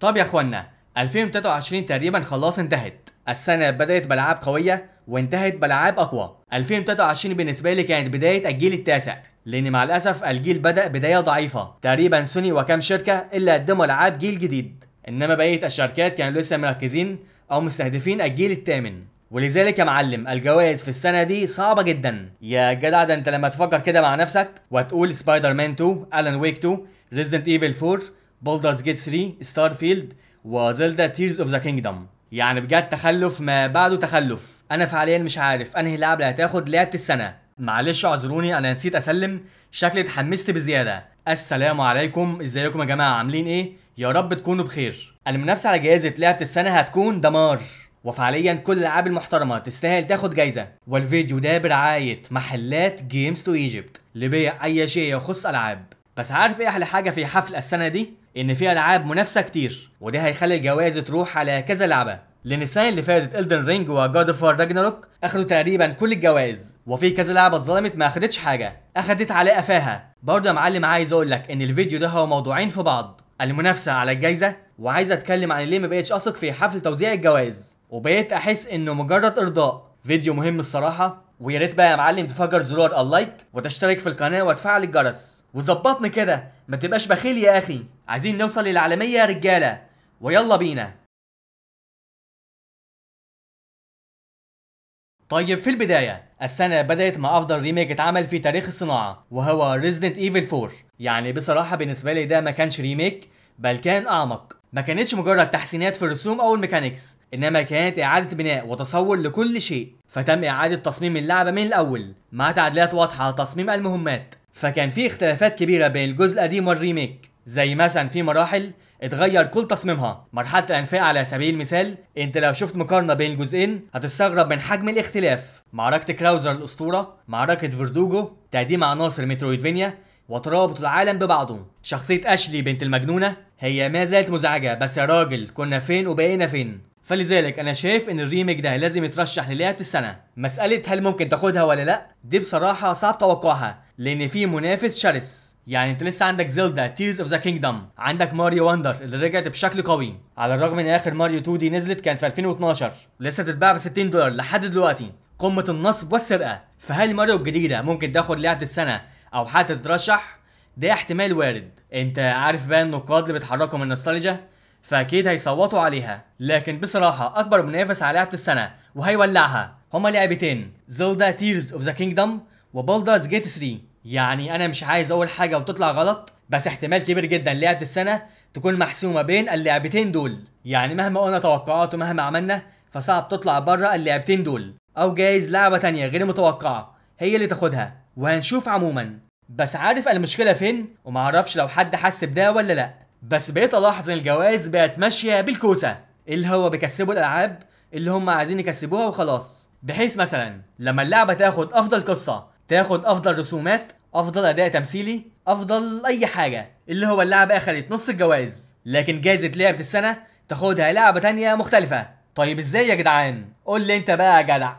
طب يا اخوانا 2023 تقريبا خلاص انتهت السنة بدأت بألعاب قوية وانتهت بألعاب أقوى 2023 بالنسبة لي كانت بداية الجيل التاسع لأن مع الأسف الجيل بدأ بداية ضعيفة تقريبا سوني وكام شركة إلا قدموا ألعاب جيل جديد إنما بقية الشركات كانوا لسه مركزين أو مستهدفين الجيل الثامن ولذلك يا معلم الجوائز في السنة دي صعبة جدا يا جدع ده انت لما تفكر كده مع نفسك وتقول سبايدر مان 2 ألان ويك 2 ريزدنت ايفل 4 بولدرز جيت 3 ستار فيلد وزلدا تيرز اوف ذا كينجدم يعني بجد تخلف ما بعده تخلف انا فعليا مش عارف انهي لعبه اللي هتاخد لعبه السنه معلش اعذروني انا نسيت اسلم شكلي اتحمست بزياده السلام عليكم ازيكم يا جماعه عاملين ايه يا رب تكونوا بخير المنافسه على جائزه لعبه السنه هتكون دمار وفعليا كل الالعاب المحترمه تستاهل تاخد جايزه والفيديو ده برعايه محلات جيمز تو ايجيبت لبيع اي شيء يخص العاب بس عارف ايه احلى حاجه في حفل السنه دي ان في العاب منافسه كتير وده هيخلي الجوائز تروح على كذا لعبه لان السنه اللي فاتت الدن رينج وجاد اوف وار راجناروك اخدوا تقريبا كل الجوائز وفي كذا لعبه اتظلمت ما اخدتش حاجه اخدت على قفاها برضه يا معلم عايز اقول لك ان الفيديو ده هو موضوعين في بعض المنافسه على الجايزه وعايز اتكلم عن ليه ما بقتش اثق في حفل توزيع الجوائز وبقيت احس انه مجرد ارضاء فيديو مهم الصراحه ويا ريت بقى يا معلم تفجر زرار اللايك وتشترك في القناه وتفعل الجرس وظبطني كده ما تبقاش بخيل يا اخي عايزين نوصل للعالميه يا رجاله ويلا بينا طيب في البداية السنة بدأت مع أفضل ريميك اتعمل في تاريخ الصناعة وهو ريزيدنت ايفل 4 يعني بصراحة بالنسبة لي ده ما كانش ريميك بل كان أعمق ما كانتش مجرد تحسينات في الرسوم أو الميكانيكس إنما كانت إعادة بناء وتصور لكل شيء فتم إعادة تصميم اللعبة من الأول مع تعديلات واضحة تصميم المهمات فكان في اختلافات كبيرة بين الجزء القديم والريميك زي مثلا في مراحل اتغير كل تصميمها مرحلة الأنفاق على سبيل المثال انت لو شفت مقارنة بين الجزئين هتستغرب من حجم الاختلاف معركة كراوزر الأسطورة معركة فردوجو تقديم عناصر مترويدفينيا وترابط العالم ببعضه شخصية أشلي بنت المجنونة هي ما زالت مزعجة بس يا راجل كنا فين وبقينا فين فلذلك انا شايف ان الريميك ده لازم يترشح للعبة السنة مسألة هل ممكن تاخدها ولا لا دي بصراحة صعب توقعها لان في منافس شرس يعني انت لسه عندك زيلدا تيرز اوف ذا كينجدم عندك ماريو وندر اللي رجعت بشكل قوي على الرغم ان اخر ماريو 2 دي نزلت كانت في 2012 لسه تتباع ب 60 دولار لحد دلوقتي قمة النصب والسرقة فهل ماريو الجديدة ممكن تاخد لعبة السنة او حتى تترشح ده احتمال وارد انت عارف بقى النقاد اللي بيتحركوا من النوستالجيا فاكيد هيصوتوا عليها لكن بصراحه اكبر منافس على لعبه السنه وهيولعها هما لعبتين زلدا تيرز اوف ذا كينجدم وبولدرز جيت 3 يعني انا مش عايز اقول حاجه وتطلع غلط بس احتمال كبير جدا لعبه السنه تكون محسومه بين اللعبتين دول يعني مهما قلنا توقعات ومهما عملنا فصعب تطلع بره اللعبتين دول او جايز لعبه تانية غير متوقعه هي اللي تاخدها وهنشوف عموما بس عارف المشكله فين ومعرفش لو حد حس بده ولا لا بس بقيت الاحظ ان الجوائز بقت ماشيه بالكوسه اللي هو بيكسبوا الالعاب اللي هم عايزين يكسبوها وخلاص بحيث مثلا لما اللعبه تاخد افضل قصه تاخد افضل رسومات افضل اداء تمثيلي افضل اي حاجه اللي هو اللعبه اخذت نص الجوائز لكن جائزه لعبه السنه تاخدها لعبه تانية مختلفه طيب ازاي يا جدعان قول لي انت بقى يا جدع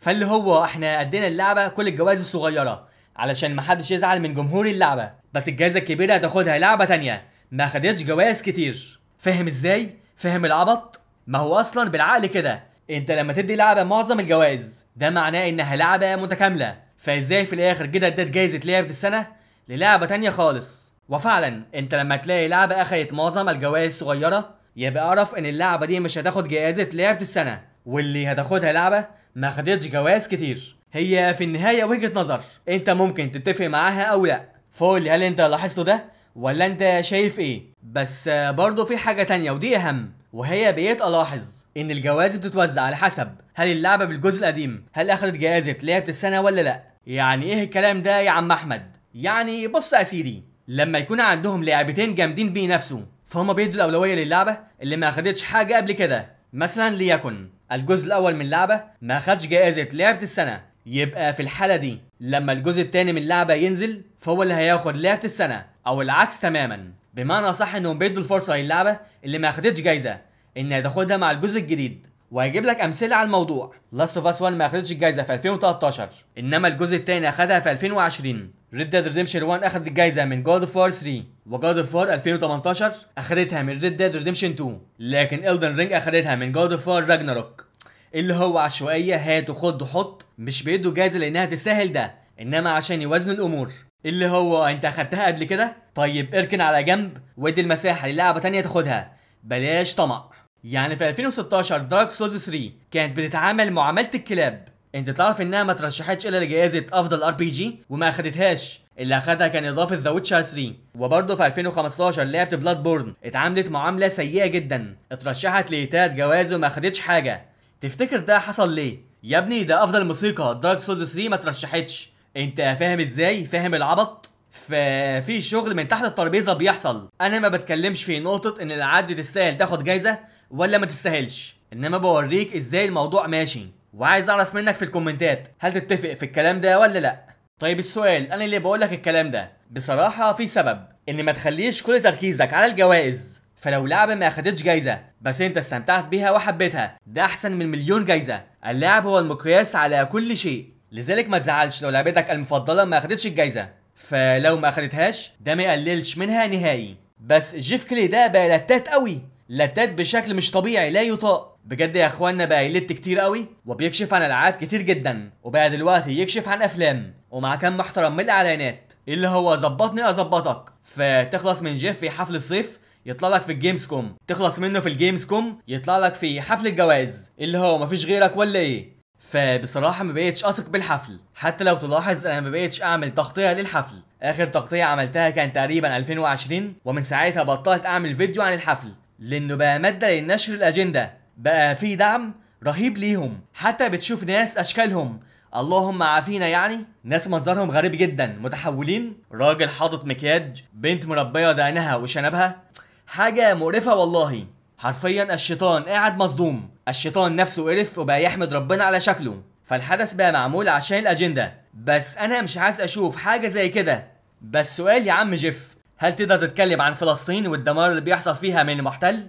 فاللي هو احنا ادينا اللعبه كل الجوائز الصغيره علشان محدش يزعل من جمهور اللعبه بس الجائزه الكبيره هتاخدها لعبه تانية ما خدتش جوائز كتير فاهم ازاي فاهم العبط ما هو اصلا بالعقل كده انت لما تدي لعبه معظم الجوائز ده معناه انها لعبه متكامله فازاي في الاخر كده اديت جايزه لعبه السنه للعبه تانية خالص وفعلا انت لما تلاقي لعبه اخذت معظم الجوائز صغيره يبقى اعرف ان اللعبه دي مش هتاخد جائزه لعبه السنه واللي هتاخدها لعبه ما خدتش جوائز كتير هي في النهايه وجهه نظر انت ممكن تتفق معاها او لا فوق اللي هل انت لاحظته ده ولا انت شايف ايه بس برضه في حاجه تانية ودي اهم وهي بقيت الاحظ ان الجوائز بتتوزع على حسب هل اللعبه بالجزء القديم هل اخذت جائزه لعبه السنه ولا لا يعني ايه الكلام ده يا عم احمد يعني بص يا سيدي لما يكون عندهم لعبتين جامدين بينافسوا فهم بيدوا الاولويه للعبه اللي ما اخدتش حاجه قبل كده مثلا ليكن الجزء الاول من اللعبه ما خدش جائزه لعبه السنه يبقى في الحاله دي لما الجزء الثاني من اللعبه ينزل فهو اللي هياخد لعبه السنه او العكس تماما بمعنى صح انهم بيدوا الفرصه للعبه اللي ما اخدتش جايزه انها تاخدها مع الجزء الجديد وهجيب لك امثله على الموضوع لاست اوف اس 1 ما اخدتش الجايزه في 2013 انما الجزء الثاني اخدها في 2020 ريد ديد ريدمشن 1 اخدت الجايزه من جود اوف وار 3 وجود اوف وار 2018 اخدتها من ريد ديد ريدمشن 2 لكن الدن رينج اخدتها من جود اوف وار راجناروك اللي هو عشوائيه هات وخد وحط مش بيدوا جايزه لانها تستاهل ده انما عشان يوازنوا الامور اللي هو انت اخدتها قبل كده طيب اركن على جنب وادي المساحه للعبه تانية تاخدها بلاش طمع يعني في 2016 دارك سولز 3 كانت بتتعامل معامله الكلاب انت تعرف انها ما ترشحتش الا لجائزه افضل ار بي جي وما اخدتهاش اللي اخدها كان اضافه ذا ويتشر 3 وبرضه في 2015 لعبه بلاد بورن اتعاملت معامله سيئه جدا اترشحت لتلات جوائز وما اخدتش حاجه تفتكر ده حصل ليه يا ابني ده افضل موسيقى دارك سولز 3 ما ترشحتش انت فاهم ازاي فاهم العبط ففي شغل من تحت الترابيزه بيحصل انا ما بتكلمش في نقطه ان العد تستاهل تاخد جايزه ولا ما تستاهلش انما بوريك ازاي الموضوع ماشي وعايز اعرف منك في الكومنتات هل تتفق في الكلام ده ولا لا طيب السؤال انا اللي بقول لك الكلام ده بصراحه في سبب ان ما تخليش كل تركيزك على الجوائز فلو لعبه ما اخدتش جايزه بس انت استمتعت بيها وحبيتها ده احسن من مليون جايزه اللعب هو المقياس على كل شيء لذلك ما تزعلش لو لعبتك المفضله ما اخدتش الجايزه فلو ما اخدتهاش ده ما يقللش منها نهائي بس جيف كلي ده بقى لتات قوي لتات بشكل مش طبيعي لا يطاق بجد يا اخوانا بقى يلت كتير قوي وبيكشف عن العاب كتير جدا وبقى دلوقتي يكشف عن افلام ومع كم محترم من الاعلانات اللي هو ظبطني اظبطك فتخلص من جيف في حفل الصيف يطلع لك في الجيمز كوم تخلص منه في الجيمز كوم يطلع لك في حفل الجواز اللي هو مفيش غيرك ولا ايه فبصراحه ما بقتش اثق بالحفل حتى لو تلاحظ انا ما بقتش اعمل تغطيه للحفل اخر تغطيه عملتها كان تقريبا 2020 ومن ساعتها بطلت اعمل فيديو عن الحفل لانه بقى ماده للنشر الاجنده بقى في دعم رهيب ليهم حتى بتشوف ناس اشكالهم اللهم عافينا يعني ناس منظرهم غريب جدا متحولين راجل حاطط مكياج بنت مربيه دقنها وشنبها حاجه مقرفه والله حرفيا الشيطان قاعد مصدوم الشيطان نفسه قرف وبقى يحمد ربنا على شكله فالحدث بقى معمول عشان الاجنده بس انا مش عايز اشوف حاجه زي كده بس سؤال يا عم جيف هل تقدر تتكلم عن فلسطين والدمار اللي بيحصل فيها من المحتل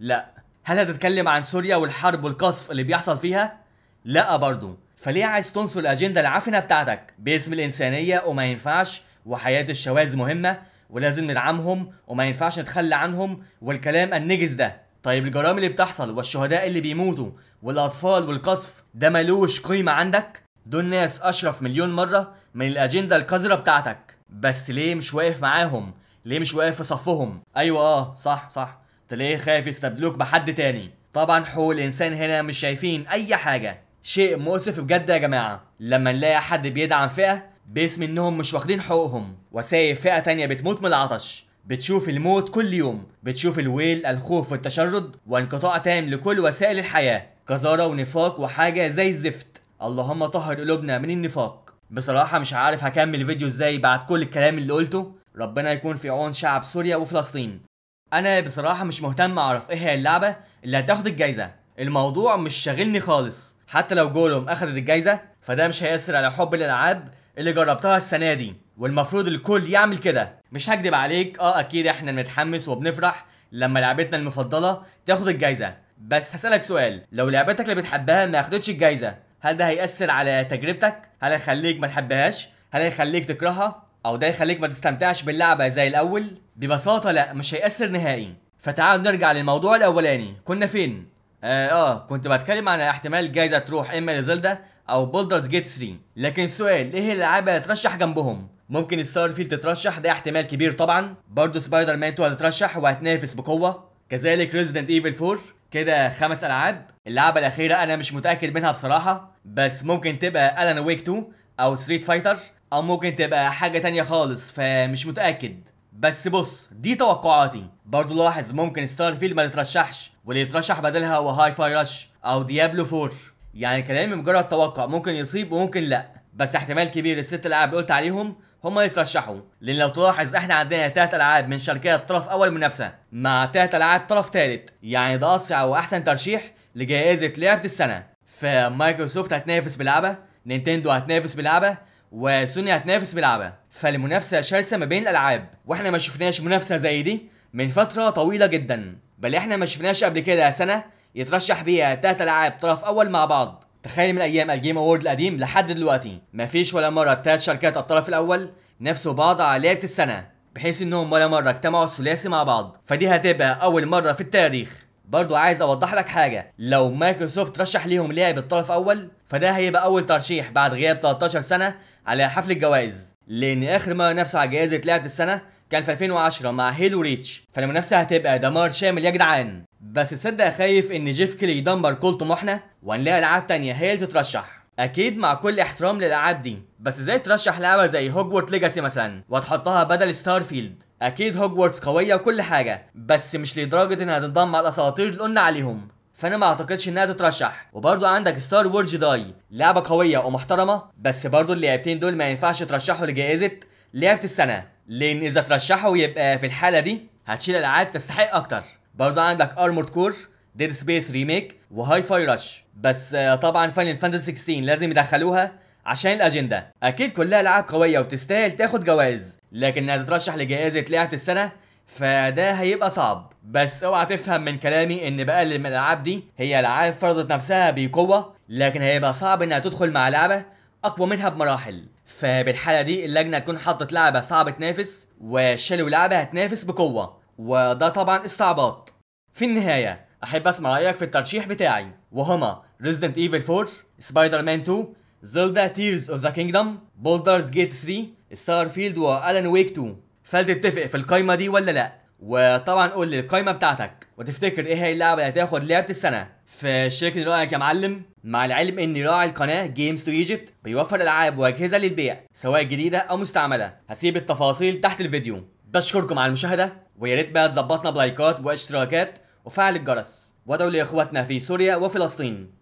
لا هل هتتكلم عن سوريا والحرب والقصف اللي بيحصل فيها لا برضه فليه عايز تنصر الاجنده العفنه بتاعتك باسم الانسانيه وما ينفعش وحياه الشواذ مهمه ولازم ندعمهم وما ينفعش نتخلى عنهم والكلام النجس ده طيب الجرائم اللي بتحصل والشهداء اللي بيموتوا والاطفال والقصف ده ملوش قيمه عندك دول ناس اشرف مليون مره من الاجنده القذره بتاعتك بس ليه مش واقف معاهم ليه مش واقف في صفهم ايوه اه صح صح تلاقيه خايف يستبدلوك بحد تاني طبعا حقوق الانسان هنا مش شايفين اي حاجه شيء مؤسف بجد يا جماعه لما نلاقي حد بيدعم فئه باسم انهم مش واخدين حقوقهم وسايب فئة تانية بتموت من العطش بتشوف الموت كل يوم بتشوف الويل الخوف والتشرد وانقطاع تام لكل وسائل الحياة قذارة ونفاق وحاجة زي الزفت اللهم طهر قلوبنا من النفاق بصراحة مش عارف هكمل الفيديو ازاي بعد كل الكلام اللي قلته ربنا يكون في عون شعب سوريا وفلسطين انا بصراحة مش مهتم اعرف ايه هي اللعبة اللي هتاخد الجايزة الموضوع مش شاغلني خالص حتى لو جولهم اخدت الجايزة فده مش هيأثر على حب الالعاب اللي جربتها السنه دي والمفروض الكل يعمل كده مش هكدب عليك اه اكيد احنا بنتحمس وبنفرح لما لعبتنا المفضله تاخد الجايزه بس هسالك سؤال لو لعبتك اللي بتحبها ما اخدتش الجايزه هل ده هيأثر على تجربتك هل هيخليك ما تحبهاش هل هيخليك تكرهها او ده يخليك ما تستمتعش باللعبه زي الاول ببساطه لا مش هيأثر نهائي فتعالوا نرجع للموضوع الاولاني كنا فين آه, اه كنت بتكلم عن احتمال الجايزه تروح اما لزلده او بولدرز جيت 3 لكن السؤال ايه الالعاب اللي ترشح جنبهم ممكن ستار فيلد تترشح ده احتمال كبير طبعا برضه سبايدر مان 2 هتترشح وهتنافس بقوه كذلك ريزيدنت ايفل 4 كده خمس العاب اللعبه الاخيره انا مش متاكد منها بصراحه بس ممكن تبقى الان ويك 2 او ستريت فايتر او ممكن تبقى حاجه تانية خالص فمش متاكد بس بص دي توقعاتي برضو لاحظ ممكن ستار فيلد ما تترشحش واللي يترشح بدلها هو هاي فاي رش او ديابلو 4 يعني كلامي مجرد توقع ممكن يصيب وممكن لا بس احتمال كبير الست العاب قلت عليهم هما يترشحوا لان لو تلاحظ احنا عندنا تلات العاب من شركات طرف اول منافسه مع تلات العاب طرف ثالث يعني ده اسرع واحسن ترشيح لجائزه لعبه السنه فمايكروسوفت هتنافس بلعبه نينتندو هتنافس بلعبه وسوني هتنافس بلعبه فالمنافسه شرسه ما بين الالعاب واحنا ما شفناش منافسه زي دي من فتره طويله جدا بل احنا ما شفناش قبل كده سنه يترشح بيها تلات العاب طرف اول مع بعض تخيل من ايام الجيم اوورد القديم لحد دلوقتي مفيش ولا مره التلات شركات الطرف الاول نفسوا بعض على لعبه السنه بحيث انهم ولا مره اجتمعوا الثلاثي مع بعض فدي هتبقى اول مره في التاريخ برضو عايز اوضح لك حاجه لو مايكروسوفت رشح ليهم لاعب الطرف اول فده هيبقى اول ترشيح بعد غياب 13 سنه على حفل الجوائز لان اخر مره نفسه على جائزه لعبه السنه كان في 2010 مع هيلو ريتش فالمنافسه هتبقى دمار شامل يا جدعان بس تصدق خايف ان جيف كيلي يدمر كل طموحنا ونلاقي العاب تانية هي اللي تترشح اكيد مع كل احترام للالعاب دي بس ازاي ترشح لعبه زي هوجورت ليجاسي مثلا وتحطها بدل ستار فيلد اكيد هوجورتس قويه وكل حاجه بس مش لدرجه انها تنضم مع الاساطير اللي قلنا عليهم فانا ما اعتقدش انها تترشح وبرده عندك ستار وورز جداي لعبه قويه ومحترمه بس برده اللعبتين دول ما ينفعش ترشحوا لجائزه لعبه السنه لان اذا ترشحوا يبقى في الحاله دي هتشيل العاب تستحق اكتر برضه عندك ارمورد كور ديد سبيس ريميك وهاي فاي رش بس آه، طبعا فاينل فانتسي 16 لازم يدخلوها عشان الاجنده اكيد كلها العاب قويه وتستاهل تاخد جوائز لكن انها تترشح لجائزه لعبه السنه فده هيبقى صعب بس اوعى تفهم من كلامي ان بقلل من الالعاب دي هي العاب فرضت نفسها بقوه لكن هيبقى صعب انها تدخل مع لعبه اقوى منها بمراحل فبالحاله دي اللجنه هتكون حطت لعبه صعبه تنافس وشالوا لعبه هتنافس بقوه وده طبعا استعباط في النهاية أحب أسمع رأيك في الترشيح بتاعي وهما Resident Evil 4 سبايدر مان 2 زلدا تيرز اوف ذا كينجدم بولدرز جيت 3 ستار فيلد والان ويك 2 فلتتفق في القايمة دي ولا لأ وطبعا قول لي القايمة بتاعتك وتفتكر ايه هي اللعبة اللي هتاخد لعبة السنة فشاركني رأيك يا معلم مع العلم ان راعي القناة جيمز تو ايجيبت بيوفر العاب واجهزة للبيع سواء جديدة او مستعملة هسيب التفاصيل تحت الفيديو بشكركم على المشاهدة ويا ريت بقى تظبطنا بلايكات واشتراكات وفعل الجرس وادعوا لاخواتنا في سوريا وفلسطين